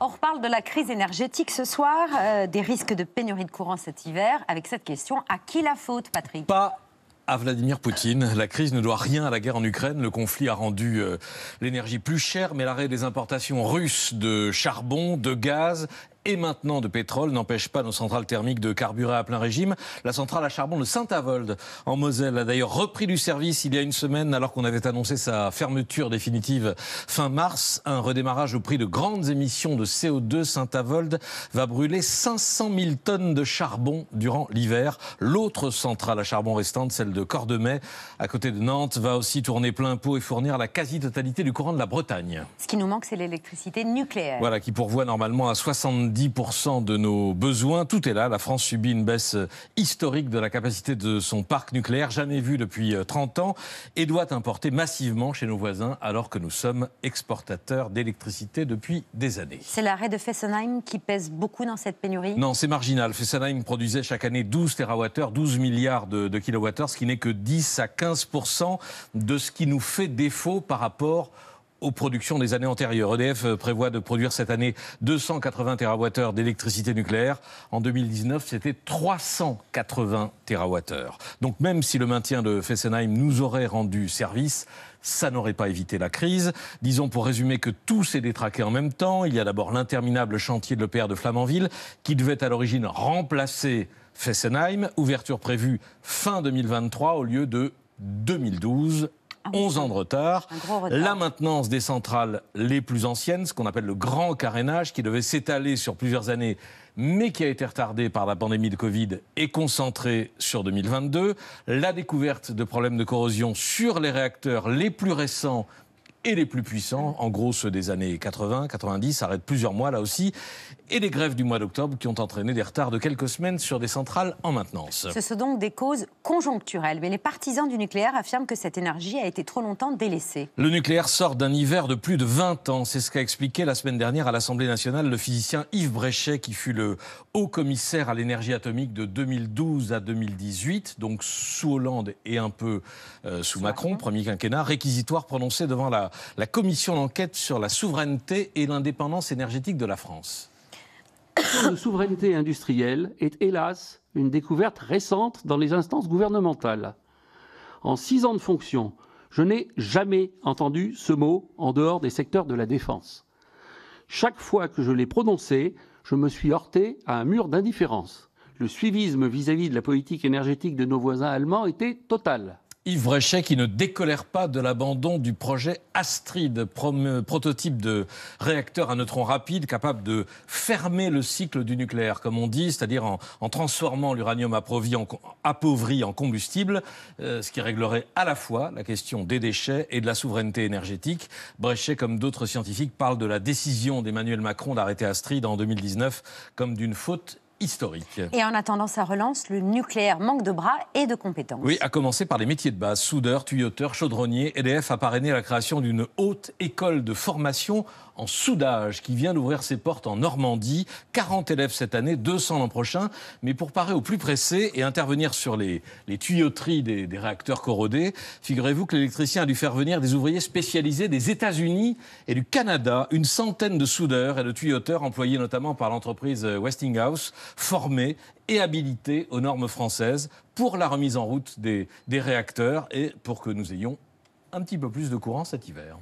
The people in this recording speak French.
On reparle de la crise énergétique ce soir, euh, des risques de pénurie de courant cet hiver, avec cette question à qui la faute, Patrick Pas à Vladimir Poutine. La crise ne doit rien à la guerre en Ukraine. Le conflit a rendu euh, l'énergie plus chère, mais l'arrêt des importations russes de charbon, de gaz et maintenant de pétrole n'empêche pas nos centrales thermiques de carburer à plein régime. La centrale à charbon de Saint-Avold en Moselle a d'ailleurs repris du service il y a une semaine alors qu'on avait annoncé sa fermeture définitive fin mars. Un redémarrage au prix de grandes émissions de CO2. Saint-Avold va brûler 500 000 tonnes de charbon durant l'hiver. L'autre centrale à charbon restante, celle de Cordemais, à côté de Nantes, va aussi tourner plein pot et fournir la quasi-totalité du courant de la Bretagne. Ce qui nous manque, c'est l'électricité nucléaire. Voilà, qui pourvoit normalement à 70 10% de nos besoins. Tout est là. La France subit une baisse historique de la capacité de son parc nucléaire, jamais vue depuis 30 euh, ans, et doit importer massivement chez nos voisins alors que nous sommes exportateurs d'électricité depuis des années. C'est l'arrêt de Fessenheim qui pèse beaucoup dans cette pénurie Non, c'est marginal. Fessenheim produisait chaque année 12 TWh, 12 milliards de, de kWh, ce qui n'est que 10 à 15% de ce qui nous fait défaut par rapport aux productions des années antérieures. EDF euh, prévoit de produire cette année 280 TWh d'électricité nucléaire. En 2019, c'était 380 TWh. Donc même si le maintien de Fessenheim nous aurait rendu service, ça n'aurait pas évité la crise. Disons pour résumer que tout s'est détraqué en même temps. Il y a d'abord l'interminable chantier de l'EPR de Flamanville qui devait à l'origine remplacer Fessenheim, ouverture prévue fin 2023 au lieu de 2012. 11 ah ans de retard. La maintenance des centrales les plus anciennes, ce qu'on appelle le grand carénage, qui devait s'étaler sur plusieurs années, mais qui a été retardé par la pandémie de Covid et concentré sur 2022. La découverte de problèmes de corrosion sur les réacteurs les plus récents et les plus puissants, en gros ceux des années 80, 90, arrêtent plusieurs mois là aussi, et les grèves du mois d'octobre qui ont entraîné des retards de quelques semaines sur des centrales en maintenance. Ce sont donc des causes conjoncturelles, mais les partisans du nucléaire affirment que cette énergie a été trop longtemps délaissée. Le nucléaire sort d'un hiver de plus de 20 ans, c'est ce qu'a expliqué la semaine dernière à l'Assemblée nationale le physicien Yves Bréchet, qui fut le haut commissaire à l'énergie atomique de 2012 à 2018, donc sous Hollande et un peu euh, sous Macron, premier quinquennat, réquisitoire prononcé devant la la commission d'enquête sur la souveraineté et l'indépendance énergétique de la France. La souveraineté industrielle est hélas une découverte récente dans les instances gouvernementales. En six ans de fonction, je n'ai jamais entendu ce mot en dehors des secteurs de la défense. Chaque fois que je l'ai prononcé, je me suis heurté à un mur d'indifférence. Le suivisme vis à -vis de la politique énergétique de nos voisins allemands était total. Yves Bréchet qui ne décolère pas de l'abandon du projet Astrid, euh, prototype de réacteur à neutrons rapides capable de fermer le cycle du nucléaire, comme on dit, c'est-à-dire en, transformant l'uranium appauvri en combustible, euh, ce qui réglerait à la fois la question des déchets et de la souveraineté énergétique. Bréchet, comme d'autres scientifiques, parle de la décision d'Emmanuel Macron d'arrêter Astrid en 2019 comme d'une faute historique. Et en attendant sa relance, le nucléaire manque de bras et de compétences. Oui, à commencer par les métiers de base, soudeurs, tuyauteur, chaudronnier. EDF a parrainé la création d'une haute école de formation en soudage qui vient d'ouvrir ses portes en Normandie. 40 élèves cette année, 200 l'an prochain. Mais pour parer au plus pressé et intervenir sur les, les tuyauteries des, des réacteurs corrodés, figurez-vous que l'électricien a dû faire venir des ouvriers spécialisés des États-Unis et du Canada, une centaine de soudeurs et de tuyauteurs employés notamment par l'entreprise Westinghouse formés et habilités aux normes françaises pour la remise en route des, des réacteurs et pour que nous ayons un petit peu plus de courant cet hiver.